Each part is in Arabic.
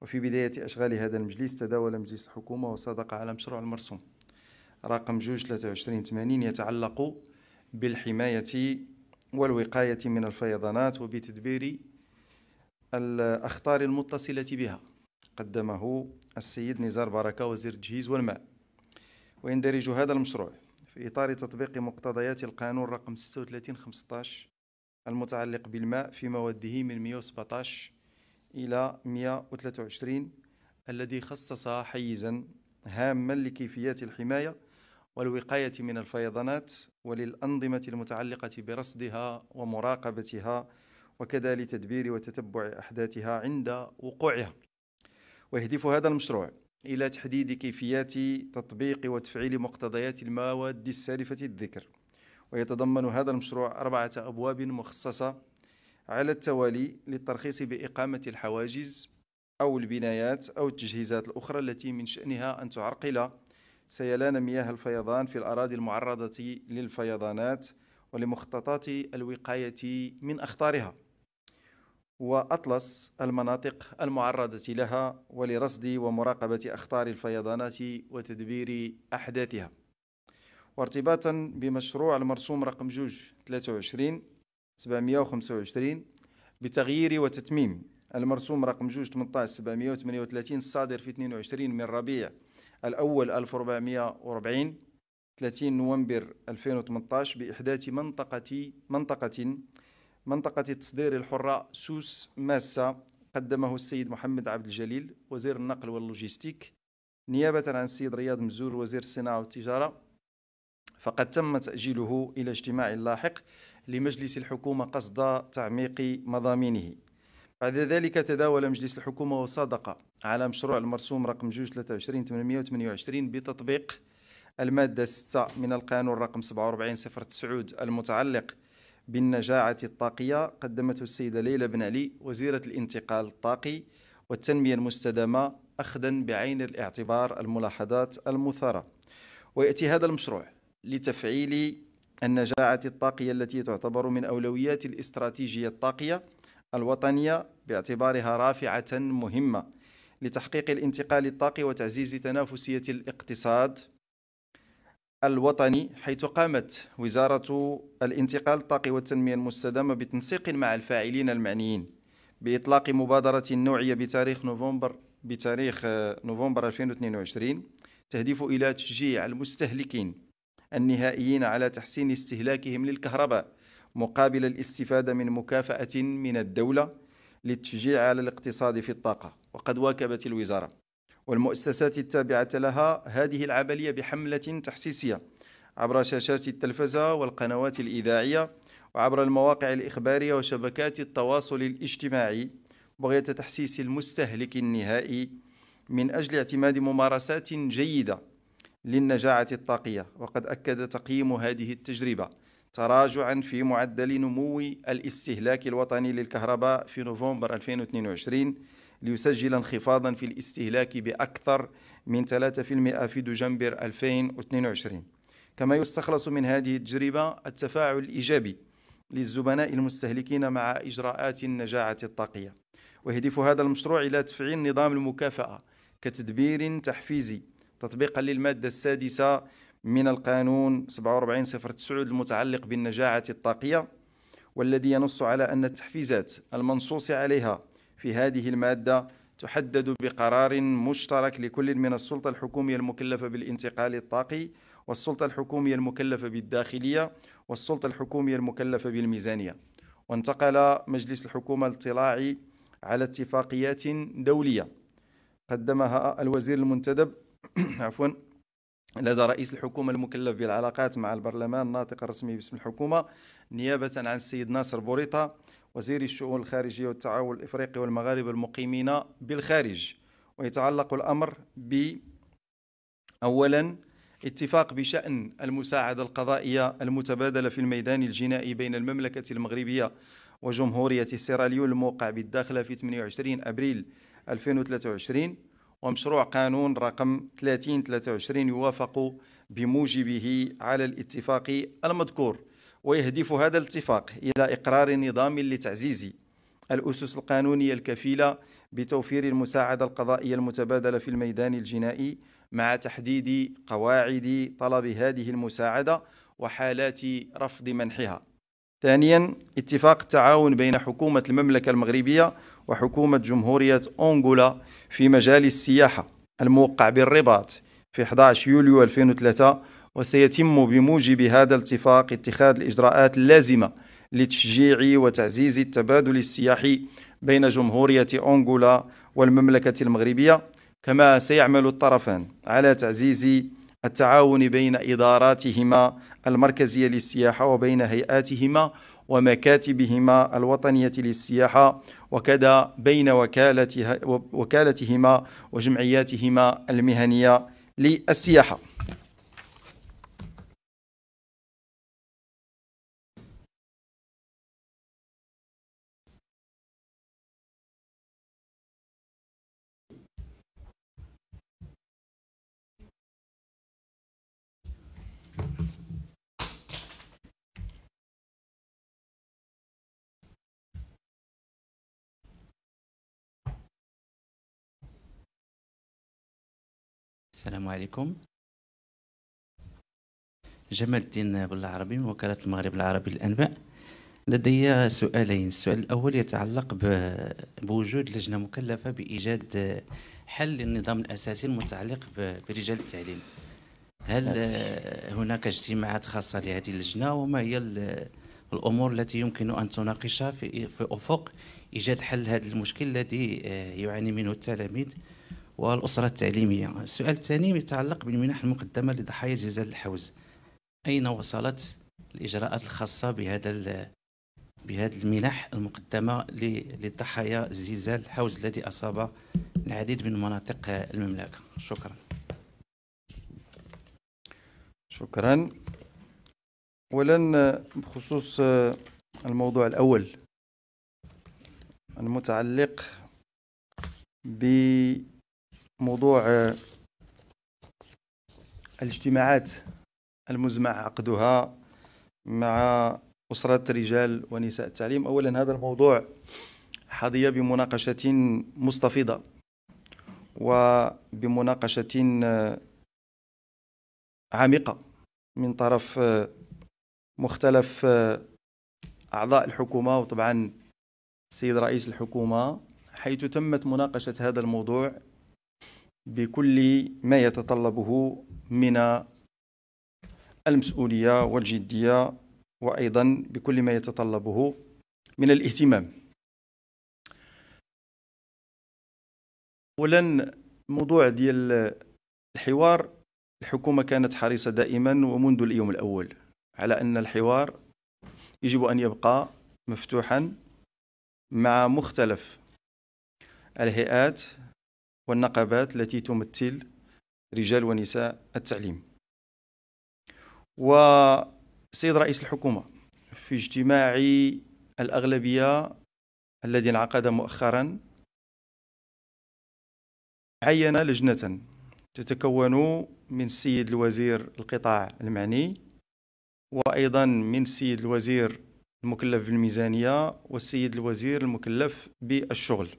وفي بداية أشغال هذا المجلس تداول مجلس الحكومة وصادق على مشروع المرسوم رقم جوج 2380 يتعلق بالحماية والوقاية من الفيضانات وبتدبير الأخطار المتصلة بها قدمه السيد نزار بركة وزير التجهيز والماء ويندرج هذا المشروع في إطار تطبيق مقتضيات القانون رقم 36 15 المتعلق بالماء في مواده من 117 إلى 123 الذي خصص حيزا هاما لكيفيات الحماية والوقاية من الفيضانات وللأنظمة المتعلقة برصدها ومراقبتها وكذا لتدبير وتتبع أحداثها عند وقوعها ويهدف هذا المشروع إلى تحديد كيفيات تطبيق وتفعيل مقتضيات المواد السالفة الذكر ويتضمن هذا المشروع أربعة أبواب مخصصة على التوالي للترخيص بإقامة الحواجز أو البنايات أو التجهيزات الأخرى التي من شأنها أن تعرقل سيلان مياه الفيضان في الأراضي المعرضة للفيضانات ولمخططات الوقاية من أخطارها وأطلس المناطق المعرضة لها ولرصد ومراقبة أخطار الفيضانات وتدبير أحداثها وارتباطا بمشروع المرسوم رقم جوج 23 725 بتغيير وتتميم المرسوم رقم جوج 18 738 الصادر في 22 من ربيع الأول 1440 30 نوفمبر 2018 بإحداث منطقة منطقة منطقة التصدير الحرة سوس ماسة قدمه السيد محمد عبد الجليل وزير النقل واللوجيستيك نيابة عن السيد رياض مزور وزير الصناعة والتجارة فقد تم تأجيله إلى اجتماع لاحق لمجلس الحكومة قصد تعميق مضامينه بعد ذلك تداول مجلس الحكومة وصادق على مشروع المرسوم رقم 223 بتطبيق المادة 6 من القانون رقم 47 صفر المتعلق بالنجاعة الطاقية قدمته السيدة ليلى بن علي وزيرة الانتقال الطاقي والتنمية المستدامة أخذا بعين الاعتبار الملاحظات المثارة ويأتي هذا المشروع لتفعيل النجاعة الطاقية التي تعتبر من أولويات الاستراتيجية الطاقية الوطنية باعتبارها رافعة مهمة لتحقيق الانتقال الطاقي وتعزيز تنافسية الاقتصاد الوطني حيث قامت وزارة الانتقال الطاقي والتنمية المستدامة بتنسيق مع الفاعلين المعنيين بإطلاق مبادرة نوعية بتاريخ نوفمبر بتاريخ آه، نوفمبر 2022 تهدف إلى تشجيع المستهلكين النهائيين على تحسين استهلاكهم للكهرباء مقابل الاستفادة من مكافأة من الدولة للتشجيع على الاقتصاد في الطاقة وقد واكبت الوزارة والمؤسسات التابعة لها هذه العملية بحملة تحسيسية عبر شاشات التلفزة والقنوات الإذاعية وعبر المواقع الإخبارية وشبكات التواصل الاجتماعي بغية تحسيس المستهلك النهائي من أجل اعتماد ممارسات جيدة للنجاعة الطاقية وقد أكد تقييم هذه التجربة تراجعا في معدل نمو الاستهلاك الوطني للكهرباء في نوفمبر 2022 ليسجل انخفاضا في الاستهلاك بأكثر من 3% في دجنبر 2022 كما يستخلص من هذه التجربة التفاعل الإيجابي للزبناء المستهلكين مع إجراءات النجاعة الطاقية ويهدف هذا المشروع إلى تفعيل نظام المكافأة كتدبير تحفيزي تطبيقا للمادة السادسة من القانون 4709 المتعلق بالنجاعة الطاقية والذي ينص على أن التحفيزات المنصوص عليها في هذه المادة تحدد بقرار مشترك لكل من السلطة الحكومية المكلفة بالانتقال الطاقي والسلطة الحكومية المكلفة بالداخلية والسلطة الحكومية المكلفة بالميزانية وانتقل مجلس الحكومة الاطلاعي على اتفاقيات دولية قدمها الوزير المنتدب عفوا لدى رئيس الحكومة المكلف بالعلاقات مع البرلمان الناطق الرسمي باسم الحكومة نيابة عن السيد ناصر بوريطة وزير الشؤون الخارجية والتعاون الإفريقي والمغاربة المقيمين بالخارج ويتعلق الأمر ب أولا اتفاق بشأن المساعدة القضائية المتبادلة في الميدان الجنائي بين المملكة المغربية وجمهورية سيراليون الموقع بالداخلة في 28 أبريل 2023 ومشروع قانون رقم 3023 يوافق بموجبه على الاتفاق المذكور ويهدف هذا الاتفاق إلى إقرار نظام لتعزيز الأسس القانونية الكفيلة بتوفير المساعدة القضائية المتبادلة في الميدان الجنائي مع تحديد قواعد طلب هذه المساعدة وحالات رفض منحها. ثانيا اتفاق التعاون بين حكومة المملكة المغربية وحكومة جمهورية أنغولا في مجال السياحة الموقع بالرباط في 11 يوليو 2003 وسيتم بموجب هذا الاتفاق اتخاذ الإجراءات اللازمة لتشجيع وتعزيز التبادل السياحي بين جمهورية أنغولا والمملكة المغربية كما سيعمل الطرفان على تعزيز التعاون بين إداراتهما المركزية للسياحة وبين هيئاتهما ومكاتبهما الوطنية للسياحة وكذا بين وكالتهما وجمعياتهما المهنية للسياحة السلام عليكم جمال الدين بالعربي من وكالة المغرب العربي للأنباء لدي سؤالين السؤال الأول يتعلق بوجود لجنة مكلفة بإيجاد حل للنظام الأساسي المتعلق برجال التعليم هل هناك اجتماعات خاصة لهذه اللجنة وما هي الأمور التي يمكن أن تناقشها في أفق إيجاد حل هذا المشكل الذي آه، يعاني منه التلاميذ والأسرة التعليمية السؤال الثاني يتعلق بالمنح المقدمة لضحايا زلزال الحوز أين وصلت الإجراءات الخاصة بهذا بهذه المنح المقدمة لضحايا زلزال الحوز الذي أصاب العديد من مناطق المملكة شكرا شكرا اولا بخصوص الموضوع الاول المتعلق ب موضوع آه، الاجتماعات المزمع عقدها مع أسرة رجال ونساء التعليم أولا هذا الموضوع حظي بمناقشة مستفيضة وبمناقشة آه، عميقة من طرف آه، مختلف أعضاء الحكومة وطبعا السيد رئيس الحكومة حيث تمت مناقشة هذا الموضوع بكل ما يتطلبه من المسؤولية والجدية وأيضا بكل ما يتطلبه من الاهتمام أولا موضوع ديال الحوار الحكومة كانت حريصة دائما ومنذ اليوم الأول على أن الحوار يجب أن يبقى مفتوحا مع مختلف الهيئات والنقابات التي تمثل رجال ونساء التعليم وسيد رئيس الحكومة في اجتماع الأغلبية الذي انعقد مؤخرا عين لجنة تتكون من السيد الوزير القطاع المعني وأيضا من السيد الوزير المكلف بالميزانية والسيد الوزير المكلف بالشغل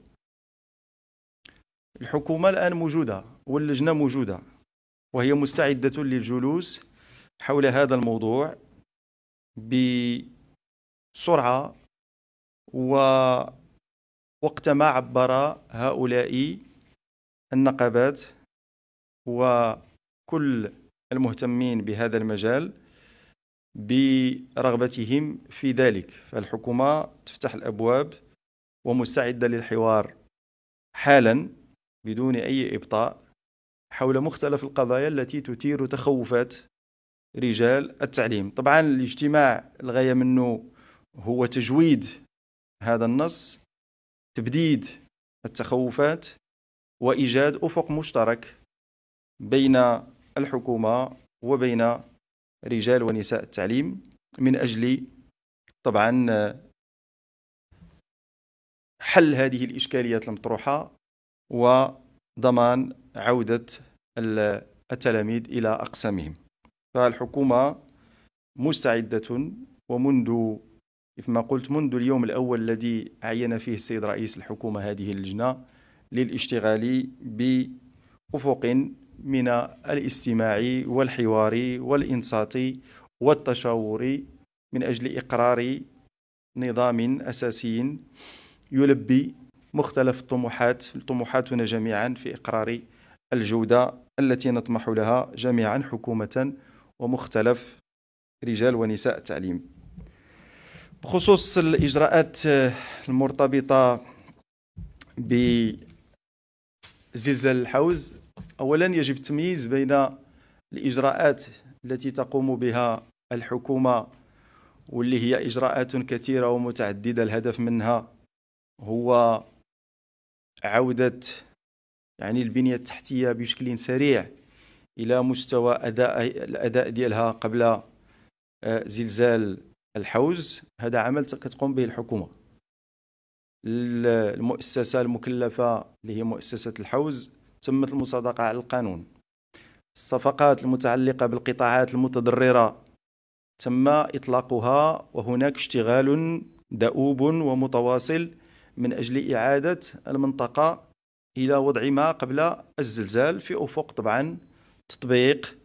الحكومة الآن موجودة واللجنة موجودة وهي مستعدة للجلوس حول هذا الموضوع بسرعة ووقت ما عبر هؤلاء النقابات وكل المهتمين بهذا المجال برغبتهم في ذلك فالحكومة تفتح الأبواب ومستعدة للحوار حالا بدون أي إبطاء حول مختلف القضايا التي تثير تخوفات رجال التعليم طبعا الاجتماع الغاية منه هو تجويد هذا النص تبديد التخوفات وإيجاد أفق مشترك بين الحكومة وبين رجال ونساء التعليم من أجل طبعا حل هذه الإشكاليات المطروحة وضمان عودة التلاميذ إلى أقسامهم فالحكومة مستعدة ومنذ كما قلت منذ اليوم الأول الذي عين فيه السيد رئيس الحكومة هذه اللجنة للاشتغال بأفق من الاستماع والحوار والإنصات والتشاور من أجل إقرار نظام أساسي يلبي مختلف الطموحات طموحاتنا جميعا في إقرار الجودة التي نطمح لها جميعا حكومة ومختلف رجال ونساء التعليم بخصوص الإجراءات المرتبطة بزلزال الحوز أولا يجب التمييز بين الإجراءات التي تقوم بها الحكومة واللي هي إجراءات كثيرة ومتعددة الهدف منها هو عودة يعني البنية التحتية بشكل سريع إلى مستوى أداء الأداء ديالها قبل آه، زلزال الحوز هذا عمل كتقوم به الحكومة المؤسسة المكلفة اللي هي مؤسسة الحوز تمت المصادقة على القانون الصفقات المتعلقة بالقطاعات المتضررة تم إطلاقها وهناك اشتغال دؤوب ومتواصل من أجل إعادة المنطقة إلى وضع ما قبل الزلزال في أفق طبعا تطبيق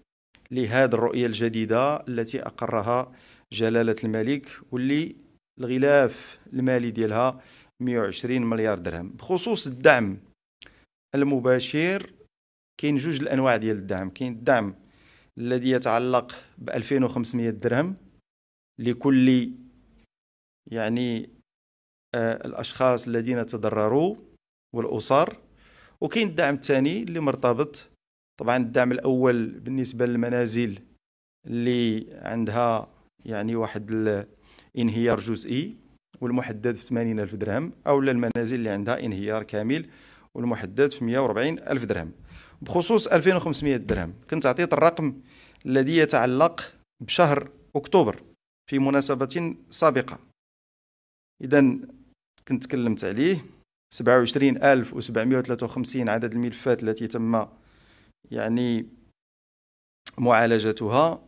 لهذه الرؤية الجديدة التي أقرها جلالة الملك واللي الغلاف المالي ديالها 120 مليار درهم بخصوص الدعم المباشر كاين جوج الانواع ديال الدعم كاين الدعم الذي يتعلق ب 2500 درهم لكل يعني آه، الاشخاص الذين تضرروا والاسر وكاين الدعم الثاني اللي مرتبط طبعا الدعم الاول بالنسبه للمنازل اللي عندها يعني واحد الانهيار جزئي والمحدد في 80 ألف درهم أو للمنازل اللي عندها انهيار كامل والمحدد في 140 ألف درهم بخصوص 2500 درهم كنت أعطيت الرقم الذي يتعلق بشهر أكتوبر في مناسبة سابقة إذا كنت تكلمت عليه 27753 عدد الملفات التي تم يعني معالجتها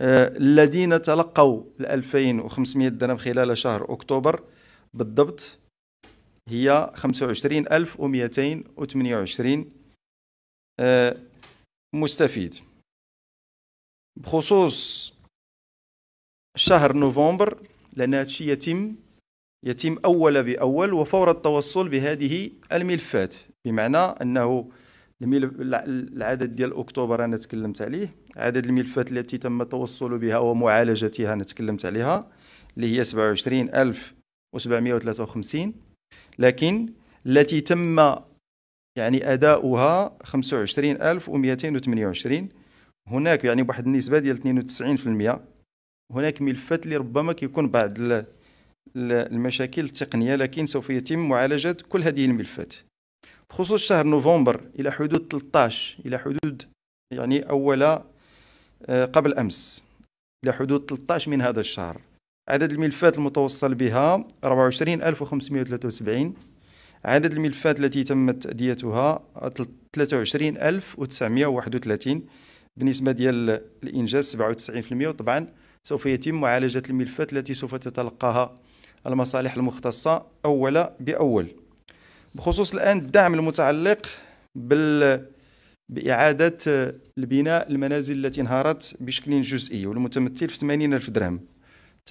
آه، الذين تلقوا ال 2500 درهم خلال شهر اكتوبر بالضبط هي 25228 آه، مستفيد بخصوص شهر نوفمبر لان هذا يتم يتم أول بأول وفور التوصل بهذه الملفات بمعنى أنه العدد ديال أكتوبر أنا تكلمت عليه عدد الملفات التي تم التوصل بها ومعالجتها أنا تكلمت عليها اللي هي 27753 لكن التي تم يعني أداؤها 25228 هناك يعني بواحد النسبة ديال 92% هناك ملفات اللي ربما كيكون بعض المشاكل التقنية لكن سوف يتم معالجة كل هذه الملفات بخصوص شهر نوفمبر إلى حدود 13 إلى حدود يعني أول آه، قبل أمس إلى حدود 13 من هذا الشهر عدد الملفات المتوصل بها 24573 عدد الملفات التي تمت تأديتها 23931 بالنسبة ديال الإنجاز 97% وطبعا سوف يتم معالجة الملفات التي سوف تتلقاها المصالح المختصة أول بأول بخصوص الآن الدعم المتعلق بال بإعادة البناء المنازل التي انهارت بشكل جزئي والمتمثل في 80 ألف درهم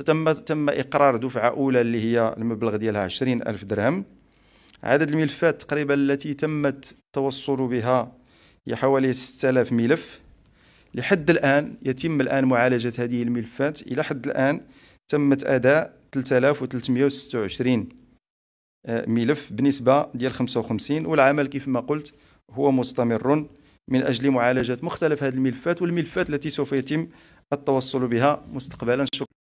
تم تم إقرار دفعة أولى اللي هي المبلغ ديالها 20 ألف درهم عدد الملفات تقريبا التي تمت التوصل بها هي حوالي 6000 ملف لحد الآن يتم الآن معالجة هذه الملفات إلى حد الآن تمت أداء 3326 آه، ملف بنسبه ديال 55 والعمل كيف ما قلت هو مستمر من اجل معالجه مختلف هذه الملفات والملفات التي سوف يتم التوصل بها مستقبلا شكرا